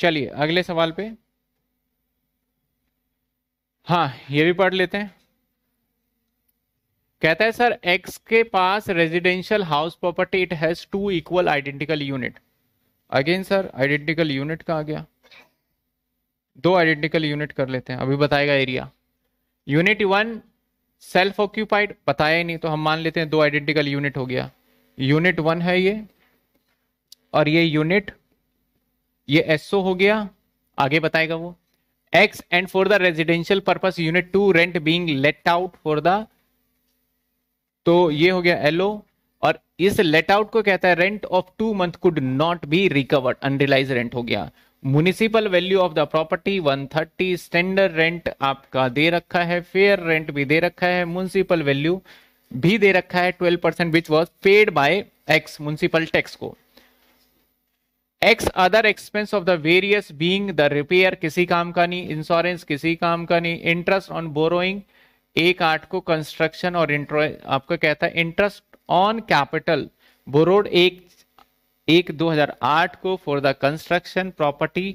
चलिए अगले सवाल पे हाँ ये भी पढ़ लेते हैं कहता है सर एक्स के पास residential house property it has two equal identical unit again sir identical unit का आ गया दो आइडेंटिकल यूनिट कर लेते हैं अभी बताएगा area unit one self occupied बताया ही नहीं तो हम मान लेते हैं दो आइडेंटिकल यूनिट हो गया यूनिट वन है ये और ये यूनिट ये एसओ हो गया आगे बताएगा वो X and for the residential purpose unit two rent being let out for the तो ये हो गया एलओ और इस लेट आउट को कहता है rent of two month could not be recovered unrealised rent हो गया municipal value of the property 130 standard rent आपका दे रखा है फेयर रेंट भी दे रखा है म्यूनिसिपल वैल्यू भी दे रखा है 12 percent which was paid by X municipal tax को X other expense of the various being the repair किसी काम का नहीं इंश्योरेंस किसी काम का नहीं इंटरेस्ट ऑन बोरोइंग एक आठ को कंस्ट्रक्शन और आपका कहता है इंटरेस्ट ऑन कैपिटल बोरोड एक एक 2008 को फॉर द कंस्ट्रक्शन प्रॉपर्टी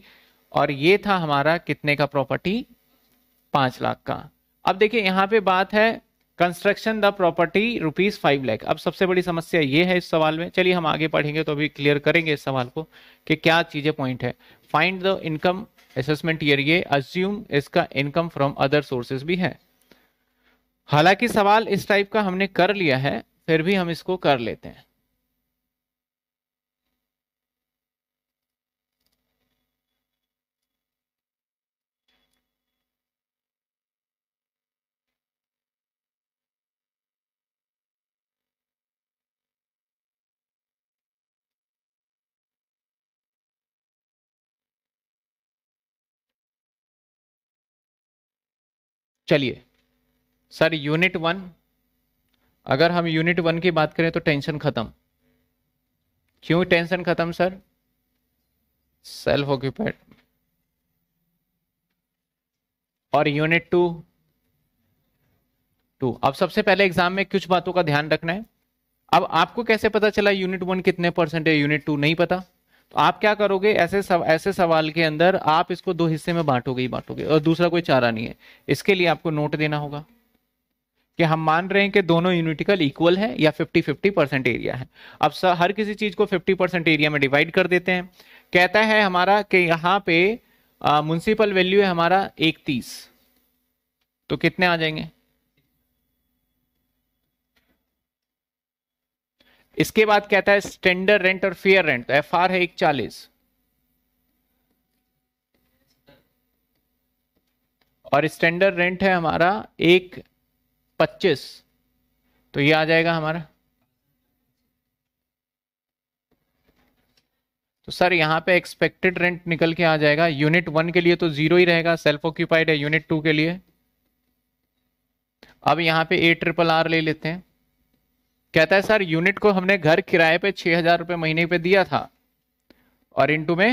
और ये था हमारा कितने का प्रॉपर्टी पांच लाख का अब देखिए यहां पे बात है construction the property rupees five lakh अब सबसे बड़ी समस्या ये है इस सवाल में चलिए हम आगे पढ़ेंगे तो अभी क्लियर करेंगे इस सवाल को कि क्या चीजें पॉइंट है find the income assessment year ये अज्यूम इसका इनकम फ्रॉम अदर सोर्सेज भी है हालांकि सवाल इस टाइप का हमने कर लिया है फिर भी हम इसको कर लेते हैं चलिए सर यूनिट वन अगर हम यूनिट वन की बात करें तो टेंशन ख़त्म क्यों टेंशन ख़त्म सर सेल्फ ऑक्यूपाइड और यूनिट टू टू अब सबसे पहले एग्जाम में कुछ बातों का ध्यान रखना है अब आपको कैसे पता चला यूनिट वन कितने परसेंट है यूनिट टू नहीं पता तो आप क्या करोगे ऐसे सव, ऐसे सवाल के अंदर आप इसको दो हिस्से में बांटोगे ही बांटोगे और दूसरा कोई चारा नहीं है इसके लिए आपको नोट देना होगा कि हम मान रहे हैं कि दोनों यूनिटिकल इक्वल है या 50 50 परसेंट एरिया है अब सर हर किसी चीज़ को 50 परसेंट एरिया में डिवाइड कर देते हैं कहता है हमारा कि यहाँ पे म्यूनसिपल वैल्यू है हमारा एक तीस तो कितने आ जाएंगे इसके बाद कहता है स्टैंडर्ड रेंट और फेयर रेंट तो एफ आर है एक चालीस और स्टैंडर्ड रेंट है हमारा एक पच्चीस तो ये आ जाएगा हमारा तो सर यहां पे एक्सपेक्टेड रेंट निकल के आ जाएगा यूनिट वन के लिए तो जीरो ही रहेगा सेल्फ ऑक्यूपाइड है यूनिट टू के लिए अब यहां पे ए ट्रिपल आर ले लेते हैं कहता है सर यूनिट को हमने घर किराए पे छह हजार रुपए महीने पे दिया था और इनटू में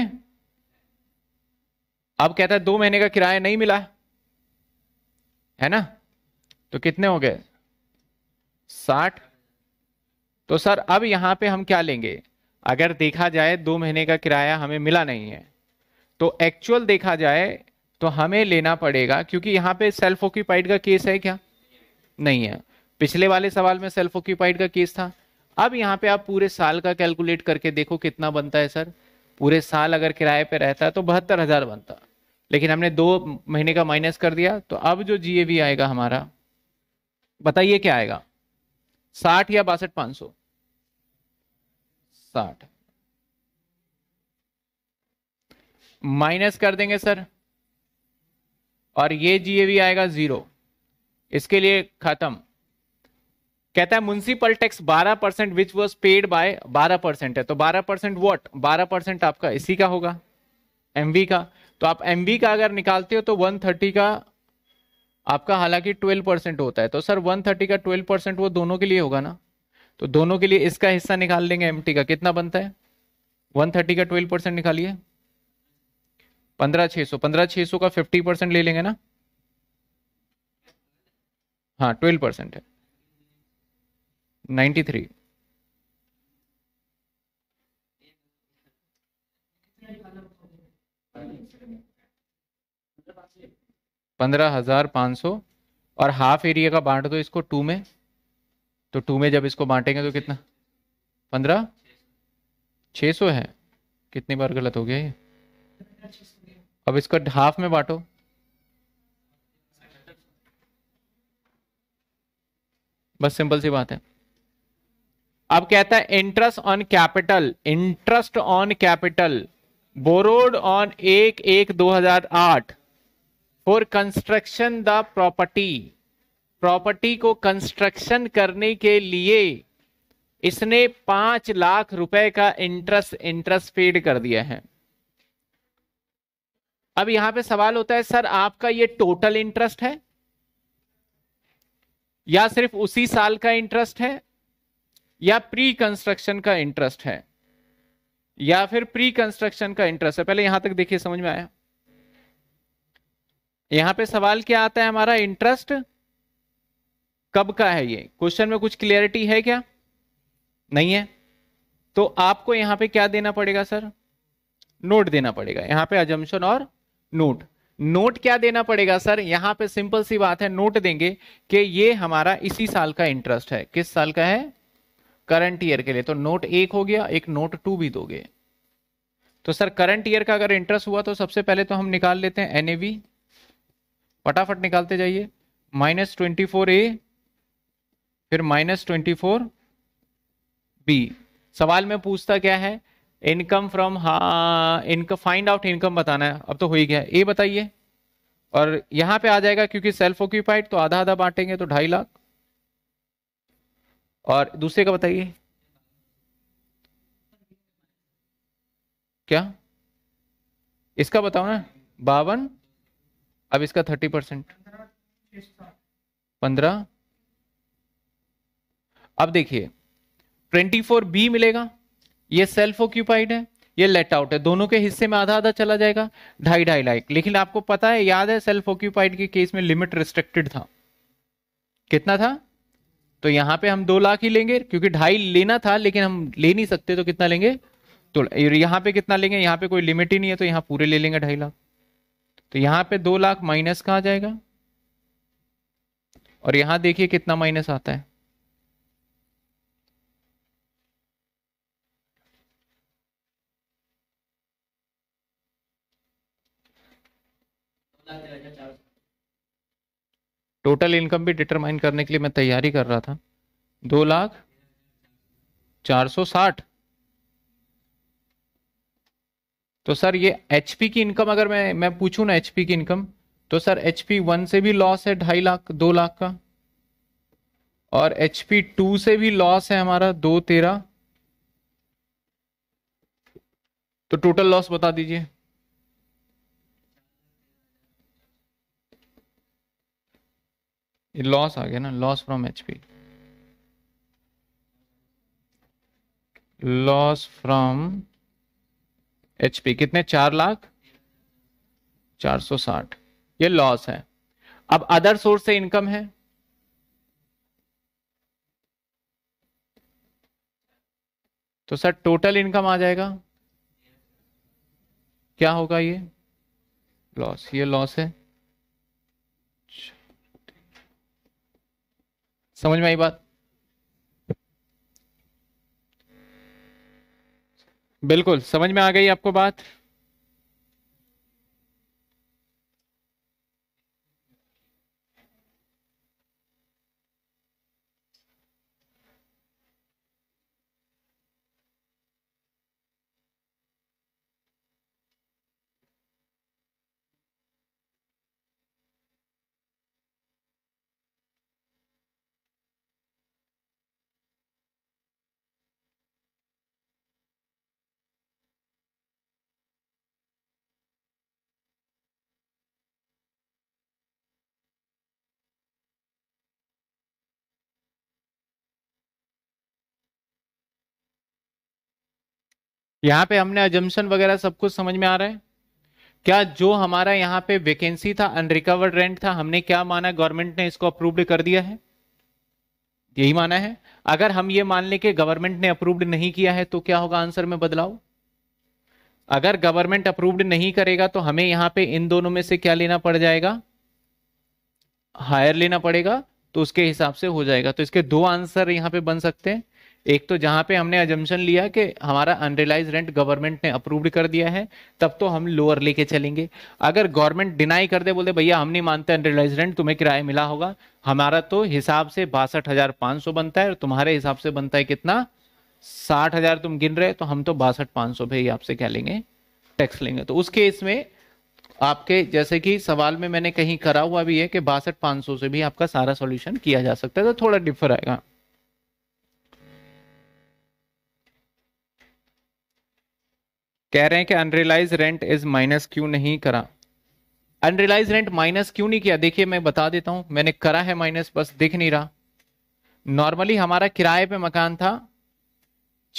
अब कहता है दो महीने का किराया नहीं मिला है ना तो कितने हो गए साठ तो सर अब यहां पे हम क्या लेंगे अगर देखा जाए दो महीने का किराया हमें मिला नहीं है तो एक्चुअल देखा जाए तो हमें लेना पड़ेगा क्योंकि यहां पे सेल्फ ऑक्यूपाइड का केस है क्या नहीं है पिछले वाले सवाल में सेल्फ ऑक्यूपाइड का केस था अब यहाँ पे आप पूरे साल का कैलकुलेट करके देखो कितना बनता है सर पूरे साल अगर किराए पे रहता है तो बहत्तर हजार बनता लेकिन हमने दो महीने का माइनस कर दिया तो अब जो जीएवी आएगा हमारा बताइए क्या आएगा साठ या बासठ पांच सौ साठ माइनस कर देंगे सर और ये जीएवी आएगा जीरो इसके लिए खत्म कहता है municipal tax 12 percent which was paid by 12 percent है तो 12 परसेंट वॉट 12 परसेंट आपका इसी का होगा एम का तो आप एम का अगर निकालते हो तो 130 का आपका हालांकि 12 परसेंट होता है तो सर 130 का 12 परसेंट वो दोनों के लिए होगा ना तो दोनों के लिए इसका हिस्सा निकाल लेंगे एम का कितना बनता है वन का ट्वेल्व परसेंट निकालिए पंद्रह छह सौ पंद्रह छह सौ का फिफ्टी परसेंट ले लेंगे ना हाँ ट्वेल्व परसेंट है नाइन्टी थ्री पंद्रह हजार पाँच सौ और हाफ एरिया का बांट दो इसको टू में तो टू में जब इसको बांटेंगे तो कितना पंद्रह छः सौ है कितनी बार गलत हो गया ये अब इसको हाफ में बांटो बस सिंपल सी बात है अब कहता है interest on capital interest on capital borrowed on एक एक दो हजार आठ for construction the property property को कंस्ट्रक्शन करने के लिए इसने पांच लाख रुपए का इंटरेस्ट इंटरेस्ट पेड कर दिया है अब यहां पे सवाल होता है सर आपका ये टोटल इंटरेस्ट है या सिर्फ उसी साल का इंटरेस्ट है या प्री कंस्ट्रक्शन का इंटरेस्ट है या फिर प्री कंस्ट्रक्शन का इंटरेस्ट है पहले यहां तक देखिए समझ में आया यहां पे सवाल क्या आता है हमारा इंटरेस्ट कब का है ये क्वेश्चन में कुछ क्लियरिटी है क्या नहीं है तो आपको यहां पे क्या देना पड़ेगा सर नोट देना पड़ेगा यहां पे अजम्पन और नोट नोट क्या देना पड़ेगा सर यहां पे सिंपल सी बात है नोट देंगे कि ये हमारा इसी साल का इंटरेस्ट है किस साल का है करंट ईयर के लिए तो नोट एक हो गया एक नोट टू भी दोगे तो सर करंट ईयर का अगर इंटरेस्ट हुआ तो सबसे पहले तो हम निकाल लेते हैं एन फटाफट निकालते जाइए माइनस ट्वेंटी फोर ए फिर माइनस ट्वेंटी फोर बी सवाल में पूछता क्या है इनकम फ्रॉम हाँ, इनकम फाइंड आउट इनकम बताना है अब तो हो ही गया ए बताइए और यहां पे आ जाएगा क्योंकि सेल्फ ऑक्यूपाइड तो आधा आधा बांटेंगे तो ढाई लाख और दूसरे का बताइए क्या इसका बताओ ना बावन अब इसका थर्टी परसेंट पंद्रह अब देखिए ट्वेंटी फोर बी मिलेगा ये सेल्फ ऑक्यूपाइड है ये लेट आउट है दोनों के हिस्से में आधा आधा चला जाएगा ढाई ढाई लाख लेकिन आपको पता है याद है सेल्फ ऑक्यूपाइड के केस में लिमिट रिस्ट्रिक्टेड था कितना था तो यहाँ पे हम दो लाख ही लेंगे क्योंकि ढाई लेना था लेकिन हम ले नहीं सकते तो कितना लेंगे तो यहाँ पे कितना लेंगे यहाँ पे कोई लिमिट ही नहीं है तो यहाँ पूरे ले लेंगे ढाई लाख तो यहाँ पे दो लाख माइनस आ जाएगा और यहाँ देखिए कितना माइनस आता है टोटल इनकम भी डिटरमाइन करने के लिए मैं तैयारी कर रहा था दो लाख चार सौ साठ तो सर ये एचपी की इनकम अगर मैं मैं पूछूं ना एचपी की इनकम तो सर एच पी वन से भी लॉस है ढाई लाख दो लाख का और एच पी टू से भी लॉस है हमारा दो तेरह तो टोटल लॉस बता दीजिए ये लॉस आ गया ना loss from HP loss from HP कितने चार लाख चार सौ साठ ये लॉस है अब अदर सोर्स से इनकम है तो सर टोटल इनकम आ जाएगा क्या होगा ये लॉस ये लॉस है समझ में आई बात बिल्कुल समझ में आ गई आपको बात यहाँ पे हमने अजम्पन वगैरह सब कुछ समझ में आ रहा है क्या जो हमारा यहाँ पे वेकेंसी था अनरिकवर्ड रेंट था हमने क्या माना गवर्नमेंट ने इसको अप्रूव्ड कर दिया है यही माना है अगर हम ये मान लें कि गवर्नमेंट ने अप्रूव्ड नहीं किया है तो क्या होगा आंसर में बदलाव अगर गवर्नमेंट अप्रूव्ड नहीं करेगा तो हमें यहाँ पे इन दोनों में से क्या लेना पड़ जाएगा हायर लेना पड़ेगा तो उसके हिसाब से हो जाएगा तो इसके दो आंसर यहाँ पे बन सकते हैं एक तो जहां पे हमने एजम्पन लिया कि हमारा अनरिलाइज रेंट गवर्नमेंट ने अप्रूव्ड कर दिया है तब तो हम लोअर लेके चलेंगे अगर गवर्नमेंट डिनाई कर दे बोले भैया हम नहीं मानते अनरिलाइज रेंट तुम्हें किराया मिला होगा हमारा तो हिसाब से बासठ हजार सौ बनता है और तुम्हारे हिसाब से बनता है कितना साठ हजार तुम गिन रहे तो हम तो बासठ पांच सौ भाई आपसे क्या लेंगे टैक्स लेंगे तो उस केस में आपके जैसे कि सवाल में मैंने कहीं करा हुआ भी है कि बासठ पांच सौ से भी आपका सारा सॉल्यूशन किया जा सकता है तो थोड़ा डिफर आएगा कह रहे हैं कि अनरियलाइज रेंट इज माइनस क्यों नहीं करा अनरियलाइज रेंट माइनस क्यों नहीं किया देखिए मैं बता देता हूं मैंने करा है माइनस बस दिख नहीं रहा नॉर्मली हमारा किराए पे मकान था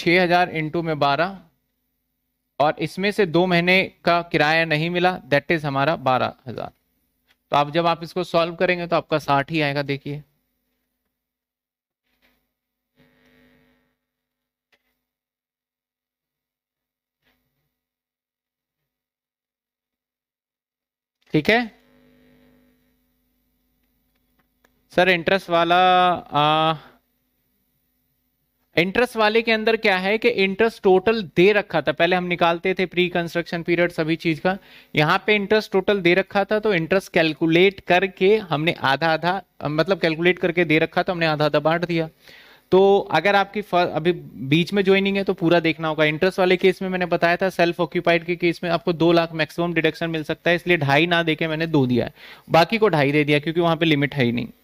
6000 हजार इंटू में बारह और इसमें से दो महीने का किराया नहीं मिला दैट इज हमारा बारह हजार तो आप जब आप इसको सॉल्व करेंगे तो आपका साठ ही आएगा देखिए ठीक है सर इंटरेस्ट वाला इंटरेस्ट वाले के अंदर क्या है कि इंटरेस्ट टोटल दे रखा था पहले हम निकालते थे प्री कंस्ट्रक्शन पीरियड सभी चीज का यहाँ पे इंटरेस्ट टोटल दे रखा था तो इंटरेस्ट कैलकुलेट करके हमने आधा आधा मतलब कैलकुलेट करके दे रखा था हमने आधा आधा बांट दिया तो अगर आपकी अभी बीच में ज्वाइनिंग है तो पूरा देखना होगा इंटरेस्ट वाले केस में मैंने बताया था सेल्फ ऑक्यूपाइड के केस में आपको दो लाख मैक्सिमम डिडक्शन मिल सकता है इसलिए ढाई ना देके मैंने दो दिया है बाकी को ढाई दे दिया क्योंकि वहां पे लिमिट है ही नहीं